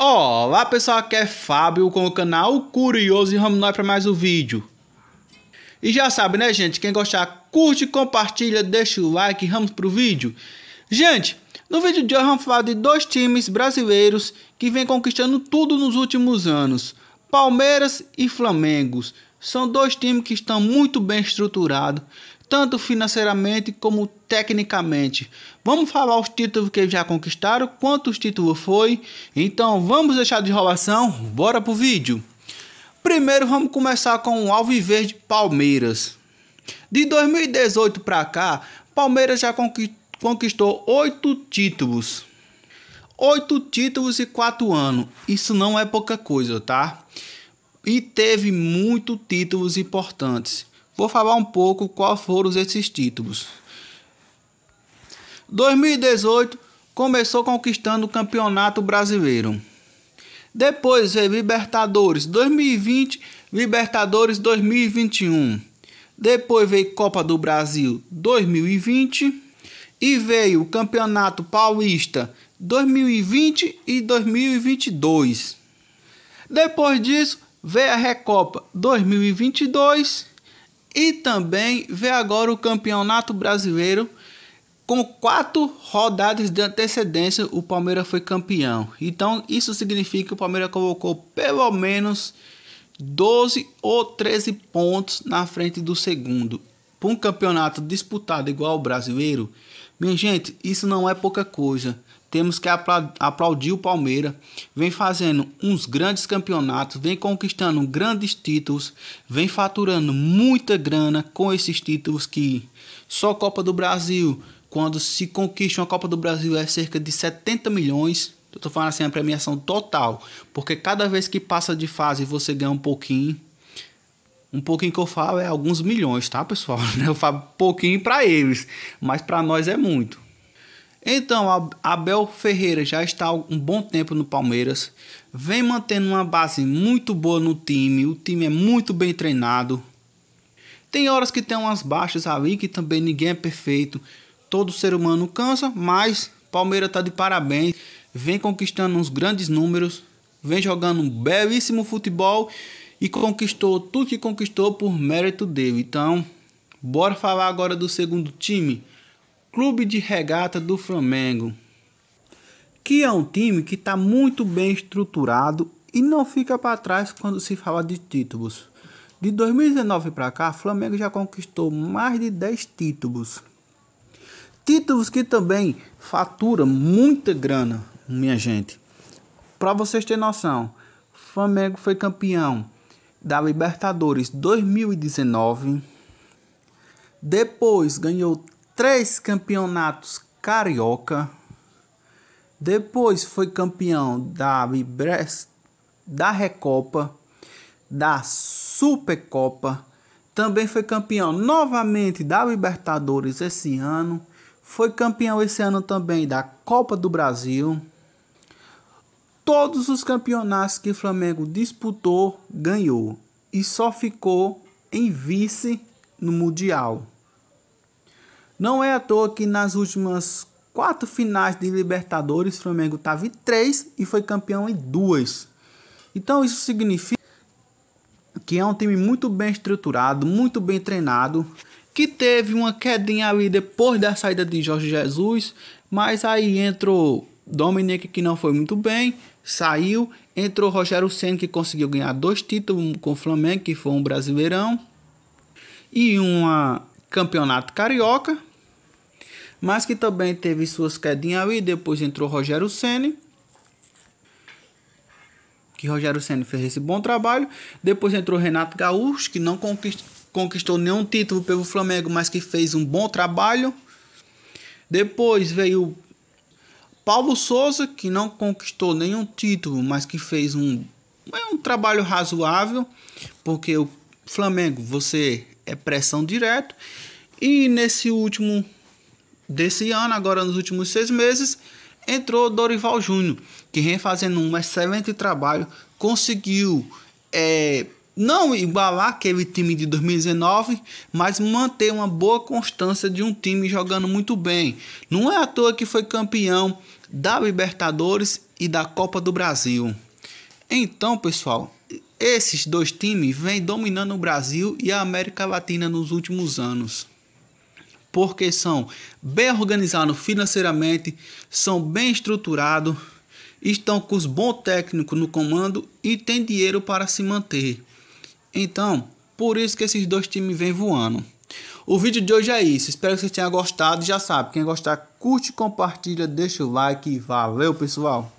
Olá pessoal, aqui é Fábio com o canal Curioso e vamos nós para mais um vídeo. E já sabe né gente, quem gostar curte, compartilha, deixa o like e vamos para o vídeo. Gente, no vídeo de hoje vamos falar de dois times brasileiros que vem conquistando tudo nos últimos anos. Palmeiras e Flamengo. São dois times que estão muito bem estruturados, tanto financeiramente como tecnicamente. Vamos falar os títulos que já conquistaram, quantos títulos foi. Então vamos deixar de enrolação, bora pro vídeo. Primeiro vamos começar com o Alviverde Palmeiras. De 2018 para cá, Palmeiras já conquistou oito títulos. Oito títulos e quatro anos. Isso não é pouca coisa, tá? E teve muitos títulos importantes. Vou falar um pouco quais foram esses títulos. 2018 começou conquistando o Campeonato Brasileiro. Depois veio Libertadores 2020, Libertadores 2021. Depois veio Copa do Brasil 2020 e veio o Campeonato Paulista 2020 e 2022. Depois disso veio a Recopa 2022 e também vê agora o campeonato brasileiro. Com quatro rodadas de antecedência, o Palmeiras foi campeão. Então, isso significa que o Palmeiras colocou pelo menos 12 ou 13 pontos na frente do segundo. Para um campeonato disputado igual ao brasileiro, minha gente, isso não é pouca coisa temos que aplaudir o Palmeiras. Vem fazendo uns grandes campeonatos, vem conquistando grandes títulos, vem faturando muita grana com esses títulos que só Copa do Brasil, quando se conquista uma Copa do Brasil é cerca de 70 milhões. Eu tô falando assim a premiação total, porque cada vez que passa de fase você ganha um pouquinho. Um pouquinho que eu falo é alguns milhões, tá, pessoal? Eu falo pouquinho para eles, mas para nós é muito. Então, Abel Ferreira já está há um bom tempo no Palmeiras, vem mantendo uma base muito boa no time, o time é muito bem treinado. Tem horas que tem umas baixas ali que também ninguém é perfeito, todo ser humano cansa, mas Palmeiras está de parabéns, vem conquistando uns grandes números, vem jogando um belíssimo futebol e conquistou tudo que conquistou por mérito dele. Então, bora falar agora do segundo time. Clube de Regata do Flamengo, que é um time que está muito bem estruturado e não fica para trás quando se fala de títulos. De 2019 para cá, Flamengo já conquistou mais de 10 títulos. Títulos que também fatura muita grana, minha gente. Para vocês terem noção, Flamengo foi campeão da Libertadores 2019. Depois ganhou três campeonatos carioca. Depois foi campeão da Vibres, da Recopa, da Supercopa. Também foi campeão novamente da Libertadores esse ano. Foi campeão esse ano também da Copa do Brasil. Todos os campeonatos que o Flamengo disputou, ganhou. E só ficou em vice no Mundial. Não é à toa que nas últimas quatro finais de Libertadores, o Flamengo estava em três e foi campeão em duas. Então isso significa que é um time muito bem estruturado, muito bem treinado, que teve uma quedinha ali depois da saída de Jorge Jesus, mas aí entrou Dominic que não foi muito bem, saiu, entrou Rogério Senna que conseguiu ganhar dois títulos com o Flamengo, que foi um Brasileirão e um campeonato carioca mas que também teve suas quedinhas aí. Depois entrou Rogério Ceni, que Rogério Ceni fez esse bom trabalho. Depois entrou Renato Gaúcho, que não conquistou nenhum título pelo Flamengo, mas que fez um bom trabalho. Depois veio Paulo Souza, que não conquistou nenhum título, mas que fez um, é um trabalho razoável, porque o Flamengo, você é pressão direto. E nesse último desse ano, agora nos últimos seis meses, entrou Dorival Júnior, que vem fazendo um excelente trabalho, conseguiu é, não igualar aquele time de 2019, mas manter uma boa constância de um time jogando muito bem. Não é à toa que foi campeão da Libertadores e da Copa do Brasil. Então, pessoal, esses dois times vêm dominando o Brasil e a América Latina nos últimos anos porque são bem organizados financeiramente, são bem estruturados, estão com os bons técnicos no comando e têm dinheiro para se manter. Então, por isso que esses dois times vêm voando. O vídeo de hoje é isso. Espero que você tenha gostado. Já sabe, quem gostar, curte, compartilha, deixa o like. Valeu, pessoal!